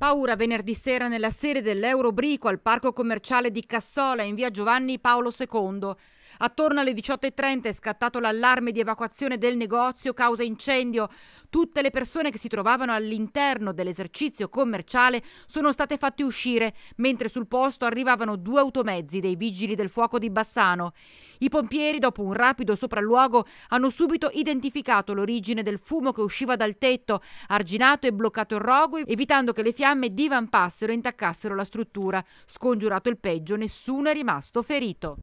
Paura venerdì sera nella serie dell'Eurobrico al parco commerciale di Cassola in via Giovanni Paolo II. Attorno alle 18.30 è scattato l'allarme di evacuazione del negozio causa incendio. Tutte le persone che si trovavano all'interno dell'esercizio commerciale sono state fatte uscire, mentre sul posto arrivavano due automezzi dei vigili del fuoco di Bassano. I pompieri, dopo un rapido sopralluogo, hanno subito identificato l'origine del fumo che usciva dal tetto, arginato e bloccato il rogo, evitando che le fiamme divampassero e intaccassero la struttura. Scongiurato il peggio, nessuno è rimasto ferito.